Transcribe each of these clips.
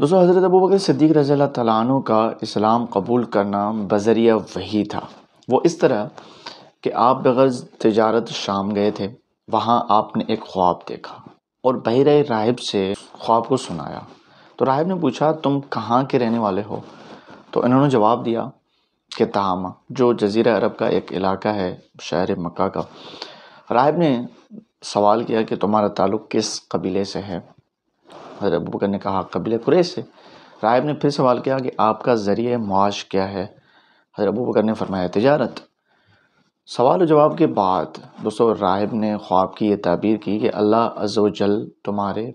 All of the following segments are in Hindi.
दोस्तों हज़रत अबू बकर सदीक रज़ी तु का इस्लाम कबूल करना बजरिया वही था वो इस तरह कि आप बगज़ तजारत शाम गए थे वहाँ आपने एक ख्वाब देखा और बहर राहिब से ख्वाब को सुनाया तो राहिब ने पूछा तुम कहाँ के रहने वाले हो तो इन्होंने जवाब दिया कि तहामा जो जजीरा अरब का एक इलाका है शहर मक्का का राहिब ने सवाल किया कि तुम्हारा ताल्लुक़ किस कबीले से है हजरत अबू बकर ने कहा कबिल कुरेश से राहिब ने फिर सवाल किया कि आपका ज़रिए मुआश क्या है हजरत अबू बकर ने फरमाया तजारत सवाल और जवाब के बाद दोस्तों राहिब ने ख्वाब की ये तबीर की कि अल्लाह जल तुम्हारे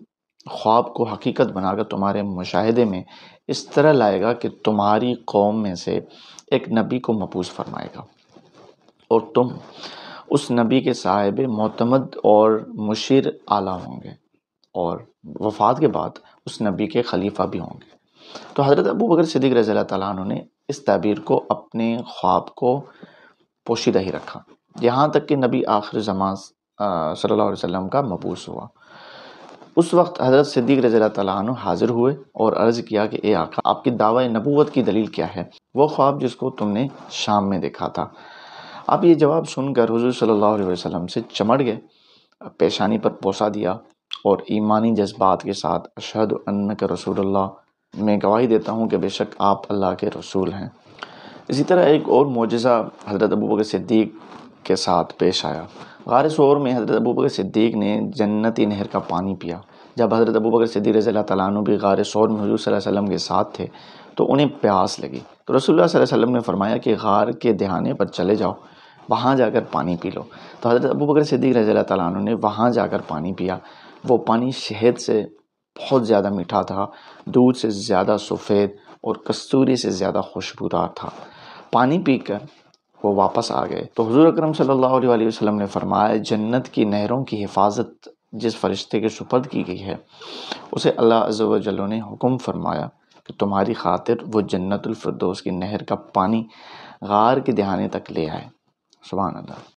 ख्वाब को हकीकत बनाकर तुम्हारे मुशाहदे में इस तरह लाएगा कि तुम्हारी कौम में से एक नबी को मपूज फरमाएगा और तुम उस नबी के साहिब मोतमद और मुशीर आला होंगे और वफात के बाद उस नबी के खलीफा भी होंगे तो हज़रत अबू बकर सिद्दीक रज़ी तैन ने इस तबीर को अपने ख्वाब को पोशीदा ही रखा यहाँ तक कि नबी आखिर जमान सल्लल्लाहु अलैहि वसल्लम का मबूस हुआ उस वक्त हज़रत सिद्दीक रज़ी तु हाज़िर हुए और अर्ज़ किया कि ए आका आपकी दावा नबूवत की दलील क्या है वो ख्वाब जिसको तुमने शाम में देखा था आप ये जवाब सुनकर हजूर सल्लल्लाहु अलैहि वसल्लम से चमड़ गए पेशानी पर पोसा दिया और ईमानी जज्बात के साथ अशद के रसूल मैं गवाही देता हूँ कि बेशक आप अल्लाह के रसूल हैं इसी तरह एक और मुजज़ा हज़रत अबू बकर सिद्दीक के साथ पेश आया गार शोर में हज़रत अबू बकर सिद्दीक ने जन्नती नहर का पानी पिया जब हज़रत अबू बकर सिद्दीक रज़ी तु भी गार शोर में हजूर वसम के साथ थे तो उन्हें प्यास लगी तो रसोल्ला वसम ने फरमाया कि गार के दहाने पर चले जाओ वहाँ जाकर पानी पी लो तो हज़रत अबू बकर सिद्दीक रज़ी तु ने वहाँ जाकर पानी पिया वो पानी शहद से बहुत ज़्यादा मीठा था दूध से ज़्यादा सफ़ेद और कस्तूरी से ज़्यादा खुशबूदार था पानी पीकर वो वापस आ गए तो हजूर अक्रम सल्लल्लाहु अलैहि वसल्लम ने फरमाया जन्नत की नहरों की हिफाजत जिस फरिश्ते के सुपर्द की गई है उसे अल्लाह अजल ने हुक्म फरमाया कि तुम्हारी खातिर वो जन्नतफरदोस की नहर का पानी गार के दहाने तक ले आए सुबह अल्लाह